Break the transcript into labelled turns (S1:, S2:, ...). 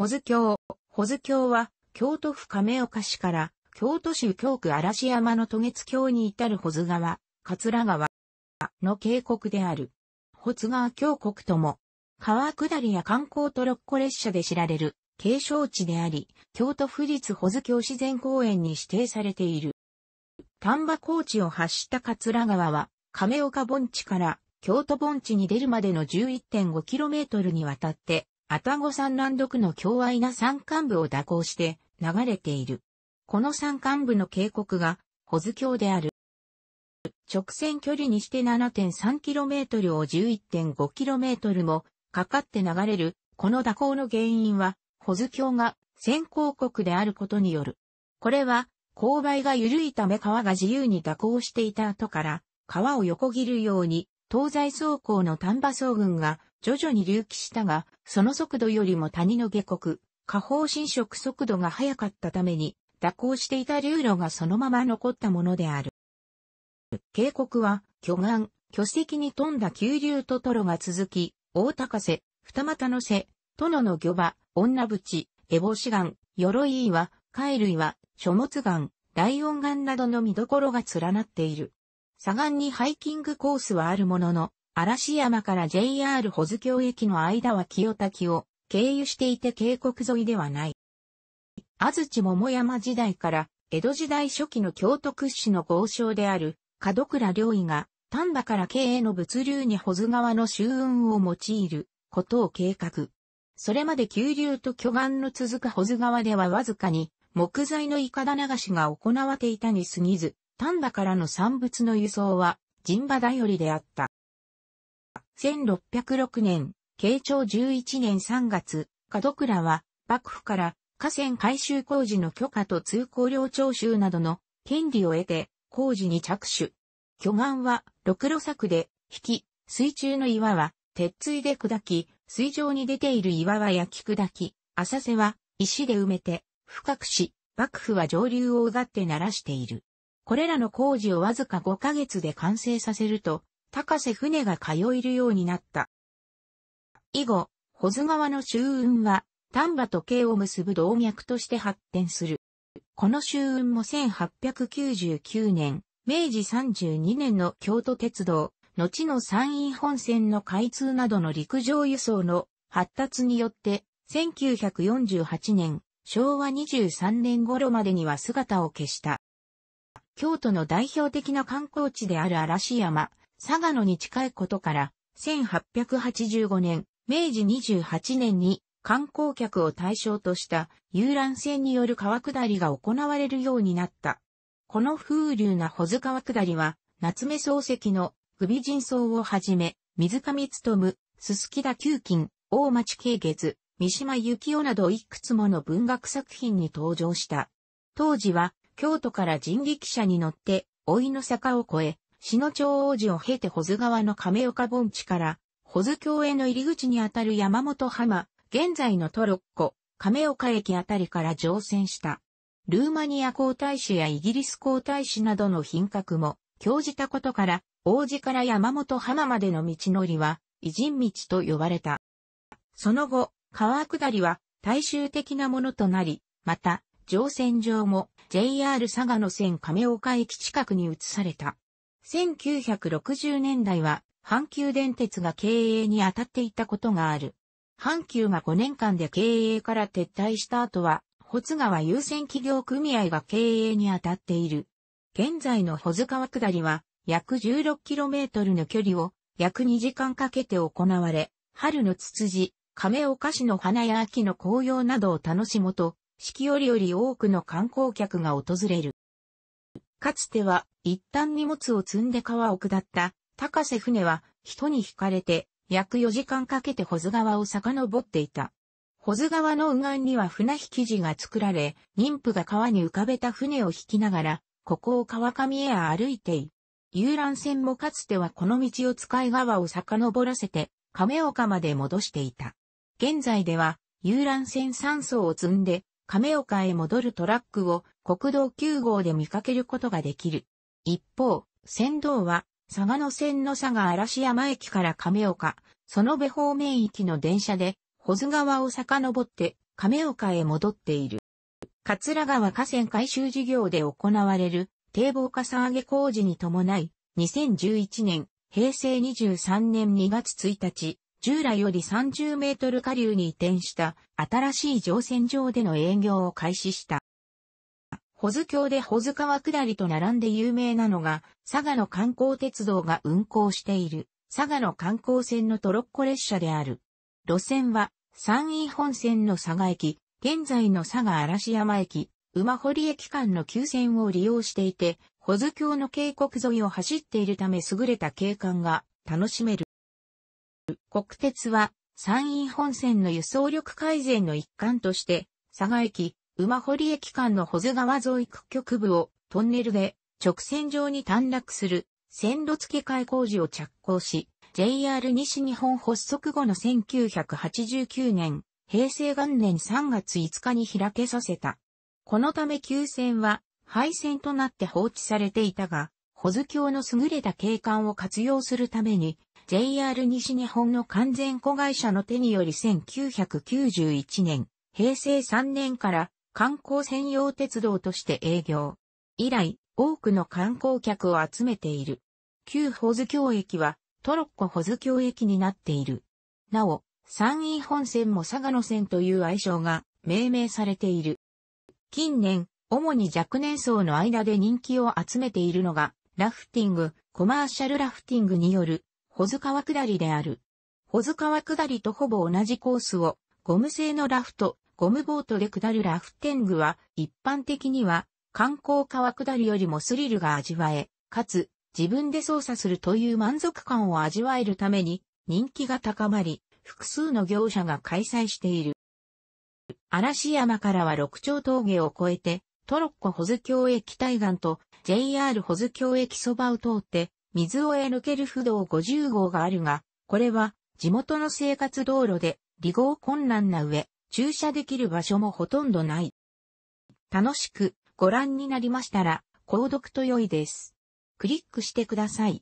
S1: 保津峡。保津峡は、京都府亀岡市から、京都市京区嵐山の渡月橋に至る保津川、桂川の渓谷である。保津川峡谷とも、川下りや観光トロッコ列車で知られる景勝地であり、京都府立保津峡自然公園に指定されている。丹波高地を発した桂川は、亀岡盆地から京都盆地に出るまでの 11.5km にわたって、タゴ山南独の強愛な山間部を蛇行して流れている。この山間部の渓谷が、保津峡である。直線距離にして 7.3km を 11.5km もかかって流れる、この蛇行の原因は、保津峡が先行国であることによる。これは、勾配が緩いため川が自由に蛇行していた後から、川を横切るように、東西走行の丹波総軍が徐々に隆起したが、その速度よりも谷の下刻、下方侵食速度が速かったために、蛇行していた流路がそのまま残ったものである。渓谷は、巨岩、巨石に富んだ急流とトロが続き、大高瀬、二股の瀬、殿の魚場、女淵、烏帽子岩、鎧岩、貝類は、書物岩、ライオン岩などの見どころが連なっている。砂岩にハイキングコースはあるものの、嵐山から JR 保津峡駅の間は清滝を経由していて渓谷沿いではない。安土桃山時代から江戸時代初期の京都屈指の豪商である門倉良医が丹波から経営の物流に保津川の周運を用いることを計画。それまで急流と巨岩の続く保津川ではわずかに木材のイカダ流しが行われていたに過ぎず、丹波からの産物の輸送は人馬頼りであった。1606年、慶長11年3月、門倉は、幕府から河川改修工事の許可と通行料徴収などの権利を得て、工事に着手。巨岩は、六路柵で、引き、水中の岩は、鉄槌で砕き、水上に出ている岩は焼き砕き、浅瀬は、石で埋めて、深くし、幕府は上流をうがって鳴らしている。これらの工事をわずか5ヶ月で完成させると、高瀬船が通えるようになった。以後、保津川の周運は、丹波と京を結ぶ動脈として発展する。この周運も1899年、明治32年の京都鉄道、後の山陰本線の開通などの陸上輸送の発達によって、1948年、昭和23年頃までには姿を消した。京都の代表的な観光地である嵐山、佐賀野に近いことから、1885年、明治28年に観光客を対象とした遊覧船による川下りが行われるようになった。この風流な保津川下りは、夏目漱石の首人僧をはじめ、水上勤、すすきだ旧金、大町慶月、三島幸雄などいくつもの文学作品に登場した。当時は、京都から人力車に乗って、老いの坂を越え、篠町王子を経て保津川の亀岡盆地から、保津峡への入り口にあたる山本浜、現在のトロッコ、亀岡駅あたりから乗船した。ルーマニア皇太子やイギリス皇太子などの品格も、興じたことから、王子から山本浜までの道のりは、偉人道と呼ばれた。その後、川下りは大衆的なものとなり、また、乗船場も JR 佐賀の線亀岡駅近くに移された。1960年代は阪急電鉄が経営に当たっていたことがある。阪急が5年間で経営から撤退した後は、保津川優先企業組合が経営に当たっている。現在の保津川下りは、約 16km の距離を約2時間かけて行われ、春のツツジ、亀岡市の花や秋の紅葉などを楽しもと、四季折々多くの観光客が訪れる。かつては一旦荷物を積んで川を下った高瀬船は人に惹かれて約4時間かけて保津川を遡っていた。保津川の右岸には船引き地が作られ、妊婦が川に浮かべた船を引きながら、ここを川上へ歩いてい。遊覧船もかつてはこの道を使い川を遡らせて、亀岡まで戻していた。現在では、遊覧船3層を積んで、亀岡へ戻るトラックを国道9号で見かけることができる。一方、仙道は、佐賀の線の佐賀嵐山駅から亀岡、その部方面行きの電車で、保津川を遡って亀岡へ戻っている。桂川河川改修事業で行われる堤防かさ上げ工事に伴い、2011年、平成23年2月1日、従来より30メートル下流に移転した新しい乗船場での営業を開始した。保津峡で保津川下りと並んで有名なのが、佐賀の観光鉄道が運行している、佐賀の観光線のトロッコ列車である。路線は、山陰本線の佐賀駅、現在の佐賀嵐山駅、馬堀駅間の急線を利用していて、保津峡の渓谷沿いを走っているため優れた景観が楽しめる。国鉄は山陰本線の輸送力改善の一環として、佐賀駅、馬堀駅間の保津川沿い区局部をトンネルで直線上に短絡する線路付け替え工事を着工し、JR 西日本発足後の1989年、平成元年3月5日に開けさせた。このため旧線は廃線となって放置されていたが、保津橋の優れた景観を活用するために、JR 西日本の完全子会社の手により1991年、平成3年から観光専用鉄道として営業。以来、多くの観光客を集めている。旧保津峡駅は、トロッコ保津峡駅になっている。なお、山陰本線も佐賀の線という愛称が命名されている。近年、主に若年層の間で人気を集めているのが、ラフティング、コマーシャルラフティングによる、保津川下りである。保津川下りとほぼ同じコースを、ゴム製のラフト、ゴムボートで下るラフテングは、一般的には、観光川下りよりもスリルが味わえ、かつ、自分で操作するという満足感を味わえるために、人気が高まり、複数の業者が開催している。嵐山からは六丁峠を越えて、トロッコ保津峡駅対岸と JR 保津峡駅そばを通って、水を抜ける不動50号があるが、これは地元の生活道路で、離合困難な上、駐車できる場所もほとんどない。楽しくご覧になりましたら、購読と良いです。クリックしてください。